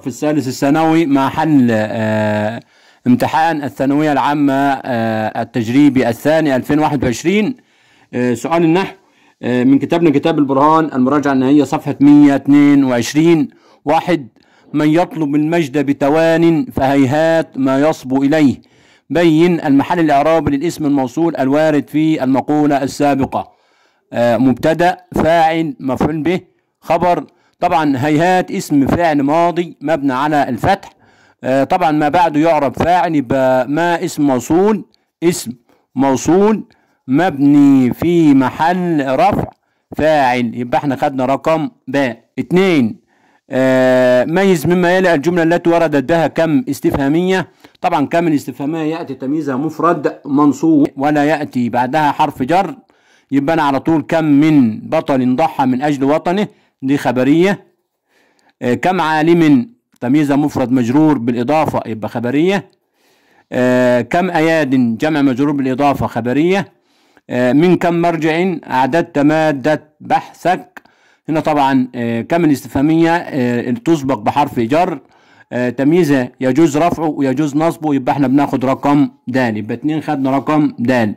في الثالث الثانوي مع حل آه، امتحان الثانوية العامة آه، التجريبي الثاني 2021 آه، سؤال النحو من كتابنا كتاب البرهان المراجعة النهائية صفحة 122 واحد من يطلب المجد بتوان فهيهات ما يصبو إليه بين المحل الإعرابي للاسم الموصول الوارد في المقولة السابقة مبتدأ فاعل مفعول به خبر طبعا هيهات اسم فعل ماضي مبني على الفتح آه، طبعا ما بعده يعرب فاعل يبقى ما اسم موصول اسم موصول مبني في محل رفع فاعل يبقى احنا خدنا رقم باء اتنين آه ميز مما يلي الجملة التي وردت بها كم استفهامية طبعا كم الاستفهامية يأتي تمييزها مفرد منصوب ولا يأتي بعدها حرف جر يبقى أنا على طول كم من بطل ضحى من أجل وطنه دي خبرية آه كم عالم تمييز مفرد مجرور بالإضافة يبقى خبرية آه كم أياد جمع مجرور بالإضافة خبرية آه من كم مرجع أعددت مادة بحثك هنا طبعا آه كم الاستفهامية آه تسبق بحرف جر آه تمييزة يجوز رفعه ويجوز نصبه يبقى احنا بناخد رقم دال يبقى اتنين خدنا رقم دال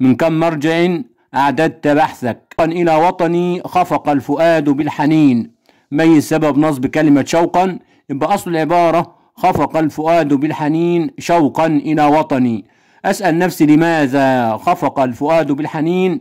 من كم مرجع أعددت بحثك إلى وطني خفق الفؤاد بالحنين ميز سبب نصب كلمة شوقا يبقى أصل العبارة خفق الفؤاد بالحنين شوقا إلى وطني أسأل نفسي لماذا خفق الفؤاد بالحنين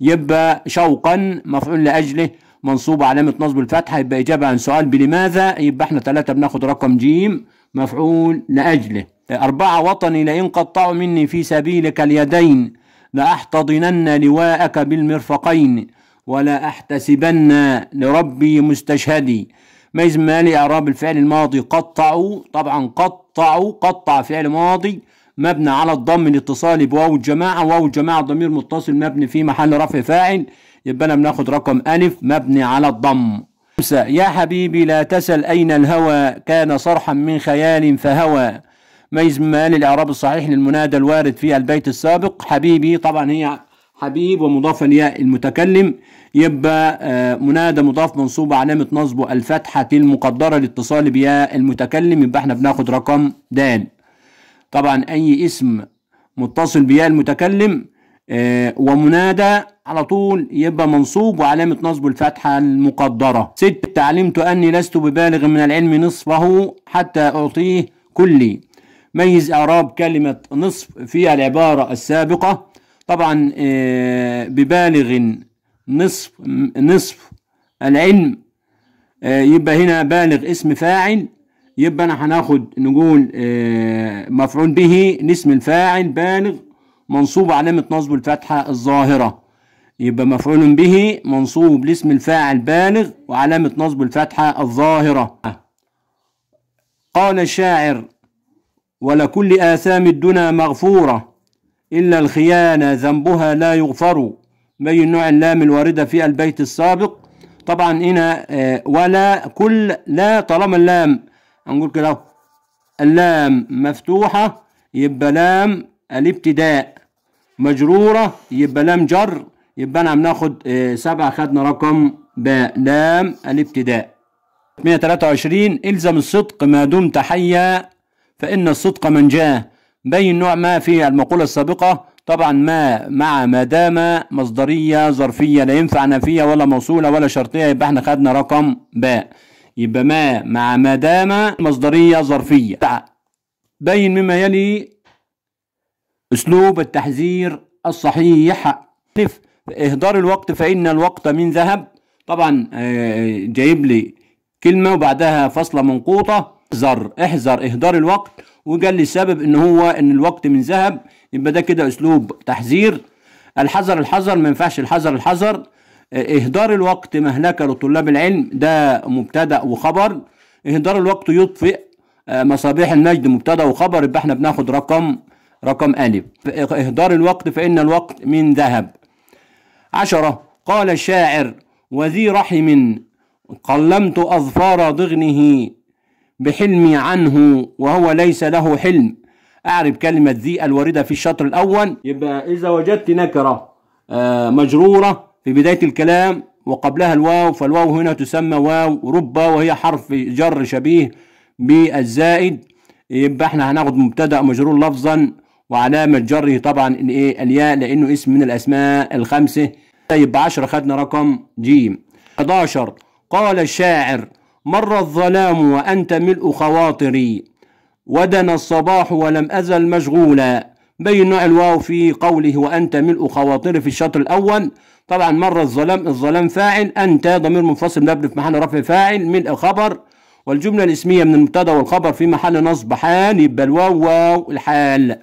يبقى شوقا مفعول لأجله منصوب علامة نصب الفتحة يبقى إجابة عن سؤال بلماذا يبقى احنا ثلاثة بناخد رقم جيم مفعول لأجله أربعة وطني لئن قطعوا مني في سبيلك اليدين لأحتضنن لواءك بالمرفقين ولا أحتسبن لربي مستشهدي ميز مالي إعراب الفعل الماضي قطعوا طبعا قطعوا قطع فعل ماضي مبني على الضم الاتصال بواو الجماعة واو الجماعة ضمير متصل مبني في محل رفع فاعل يبقى أنا بناخد رقم ألف مبني على الضم يا حبيبي لا تسل أين الهوى كان صرحا من خيال فهوى ميز مالي الإعراب الصحيح للمنادى الوارد في البيت السابق حبيبي طبعا هي حبيب ومضاف الياء المتكلم يبقى آه، منادى مضاف منصوب علامة نصبه الفتحة المقدرة لاتصال بياء المتكلم يبقى احنا بناخد رقم د طبعا أي اسم متصل بياء المتكلم آه، ومنادى على طول يبقى منصوب وعلامة نصبه الفتحة المقدرة ست تعلمت أني لست ببالغ من العلم نصفه حتى أعطيه كلي ميز إعراب كلمة نصف في العبارة السابقة طبعا آه، ببالغ نصف نصف العلم آه، يبقى هنا بالغ اسم فاعل يبقى انا هناخد نقول آه، مفعول به اسم الفاعل بالغ منصوب علامة نصب الفتحة الظاهرة يبقى مفعول به منصوب لاسم الفاعل بالغ وعلامة نصب الفتحة الظاهرة قال الشاعر ولكل آثام الدنا مغفورة إلا الخيانة ذنبها لا يغفر بين نوع اللام الواردة في البيت السابق طبعا هنا آه، ولا كل لا طالما اللام هنقول كده اللام مفتوحة يبقى لام الابتداء مجرورة يبقى لام جر يبقى انا عم ناخد آه، سبعة خدنا رقم باء لام الابتداء 123 الزم الصدق ما دمت حيا فإن الصدق من جاء بين نوع ما في المقولة السابقة طبعا ما مع ما دام مصدرية ظرفية لا ينفع نفية ولا موصولة ولا شرطية يبقى احنا خدنا رقم باء يبقى ما مع ما دام مصدرية ظرفية بين مما يلي أسلوب التحذير الصحيح إهدار الوقت فإن الوقت من ذهب طبعا آه، جايب لي كلمة وبعدها فصلة منقوطة احذر احذر اهدار الوقت وقال لي سبب ان هو ان الوقت من ذهب يبقى ده كده اسلوب تحذير الحذر الحذر ما ينفعش الحذر الحذر اهدار الوقت مهلكه لطلاب العلم ده مبتدا وخبر اهدار الوقت يطفئ آه، مصابيح المجد مبتدا وخبر يبقى احنا بناخد رقم رقم الف اهدار الوقت فان الوقت من ذهب عشرة قال الشاعر وذي رحم قلمت أظفار ضغنه بحلمي عنه وهو ليس له حلم أعرب كلمة ذي الواردة في الشطر الأول يبقى إذا وجدت نكرة آه، مجرورة في بداية الكلام وقبلها الواو فالواو هنا تسمى واو ربا وهي حرف جر شبيه بالزائد يبقى احنا هناخد مبتدأ مجرور لفظا وعلامة جره طبعا الايه الياء لأنه اسم من الأسماء الخمسة يبقى 10 خدنا رقم جيم 11 قال الشاعر مر الظلام وأنت ملء خواطري ودنا الصباح ولم أزل مشغولا بين الواو في قوله وأنت ملء خواطري في الشطر الأول طبعا مر الظلام الظلام فاعل أنت ضمير منفصل مبني في محل رفع فاعل ملء خبر والجملة الاسمية من المبتدا والخبر في محل نصب حال يبقى الواو واو الحال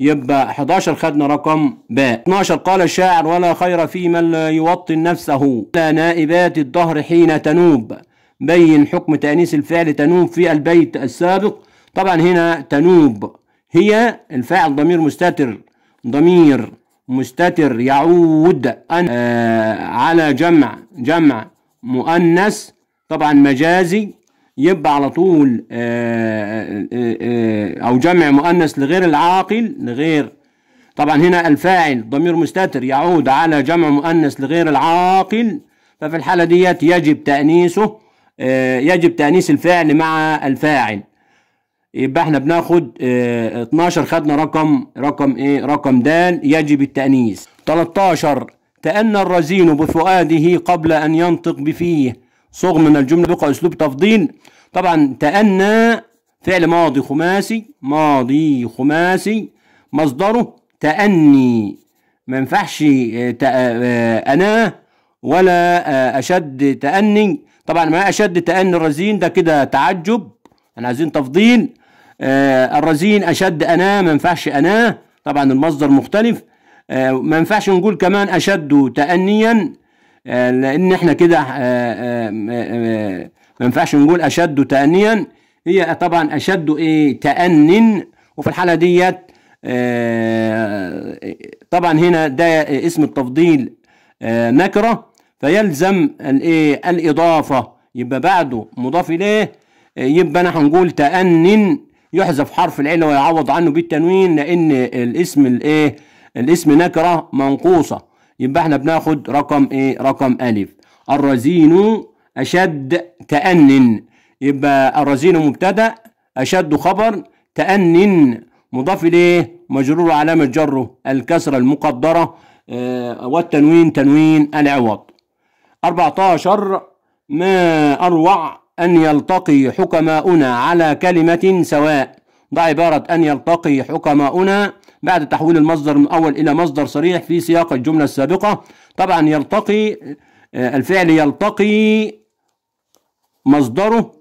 يبقى 11 خدنا رقم باء 12 قال الشاعر ولا خير في من لا يوطن نفسه لا نائبات الدهر حين تنوب بين حكم تأنيس الفعل تنوب في البيت السابق طبعا هنا تنوب هي الفاعل ضمير مستتر ضمير مستتر يعود أن آه على جمع جمع مؤنث طبعا مجازي يبقى على طول آه آه, آه، أو جمع مؤنث لغير العاقل لغير طبعا هنا الفاعل ضمير مستتر يعود على جمع مؤنث لغير العاقل ففي الحالة ديت يجب تأنيسه آه، يجب تأنيس الفعل مع الفاعل يبقى احنا بناخد آه، اتناشر 12 خدنا رقم رقم ايه رقم د يجب التأنيس 13 تأنى الرزين بفؤاده قبل أن ينطق بفيه صغ من الجملة بقى أسلوب تفضيل طبعا تأنى فعل ماضي خماسي ماضي خماسي مصدره تأني ما ينفعش آه، تأ... أنا ولا آه، أشد تأني طبعا ما أشد تأني الرزين ده كده تعجب احنا عايزين تفضيل آه، الرزين أشد أنا ما ينفعش أنا طبعا المصدر مختلف آه، ما ينفعش نقول كمان أشد تأنيا لأن احنا كده ما ينفعش نقول أشد تأنيا هي طبعا أشد إيه تأن وفي الحالة ديت طبعا هنا ده اسم التفضيل نكرة فيلزم الايه الاضافه يبقى بعده مضاف اليه يبقى انا هنقول تأنن يحذف حرف العله ويعوض عنه بالتنوين لان الاسم الايه الاسم نكره منقوصه يبقى احنا بناخد رقم ايه رقم الف الرزين اشد تأنن يبقى الرزين مبتدا اشد خبر تأنن مضاف اليه مجرور علامه جره الكسره المقدره آه، والتنوين تنوين العوض 14 ما أروع أن يلتقي حكماؤنا على كلمة سواء ضع عبارة أن يلتقي حكماؤنا بعد تحويل المصدر من أول إلى مصدر صريح في سياق الجملة السابقة طبعا يلتقي آه، الفعل يلتقي مصدره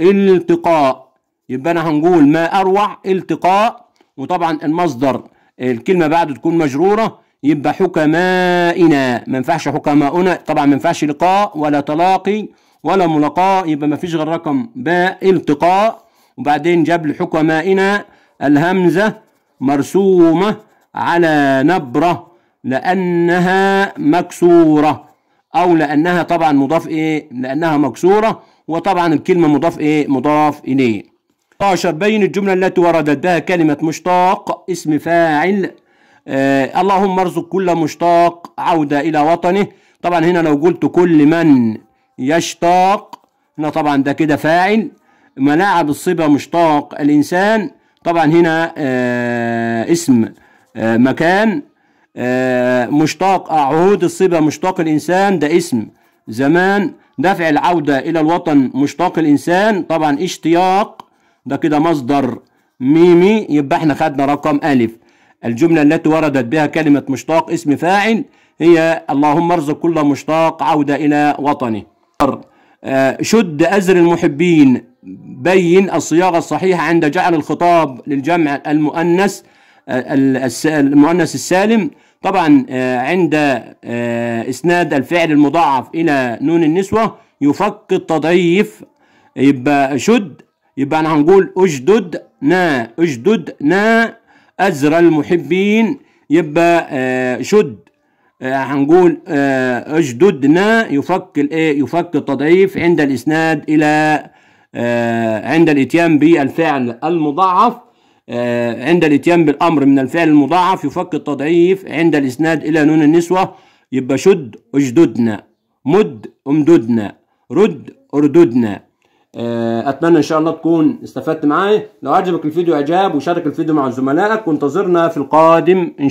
التقاء يبقى أنا هنقول ما أروع التقاء وطبعا المصدر الكلمة بعده تكون مجرورة يبقى حكمائنا ما ينفعش حكماؤنا طبعا ما ينفعش لقاء ولا تلاقي ولا ملاقاة يبقى ما فيش غير رقم باء التقاء وبعدين جاب لحكمائنا الهمزة مرسومة على نبرة لأنها مكسورة أو لأنها طبعا مضاف إيه لأنها مكسورة وطبعا الكلمة مضاف إيه مضاف إليه 16 بين الجملة التي وردت بها كلمة مشتاق اسم فاعل آه، اللهم ارزق كل مشتاق عودة إلى وطنه طبعا هنا لو قلت كل من يشتاق هنا طبعا ده كده فاعل مناعة الصبا مشتاق الإنسان طبعا هنا آه اسم آه مكان آه مشتاق عهود الصبا مشتاق الإنسان ده اسم زمان دفع العودة إلى الوطن مشتاق الإنسان طبعا اشتياق ده كده مصدر ميمي يبقى احنا خدنا رقم ألف الجملة التي وردت بها كلمة مشتاق اسم فاعل هي اللهم ارزق كل مشتاق عودة إلى وطنه آه، شد أزر المحبين بين الصياغة الصحيحة عند جعل الخطاب للجمع المؤنث آه، المؤنث السالم طبعا آه، عند إسناد الفعل المضاعف إلى نون النسوة يفك التضعيف يبقى شد يبقى أنا هنقول اجدد نا اجدد نا أزر المحبين يبقى آه شد آه هنقول آه اشددنا يفك الايه يفك التضعيف عند الاسناد الى آه عند الاتيان بالفعل المضاعف آه عند الاتيان بالامر من الفعل المضاعف يفك التضعيف عند الاسناد الى نون النسوه يبقى شد اشددنا مد امددنا رد ارددنا آه، اتمنى ان شاء الله تكون استفدت معايا لو عجبك الفيديو اعجاب وشارك الفيديو مع زملائك وانتظرنا في القادم ان شاء الله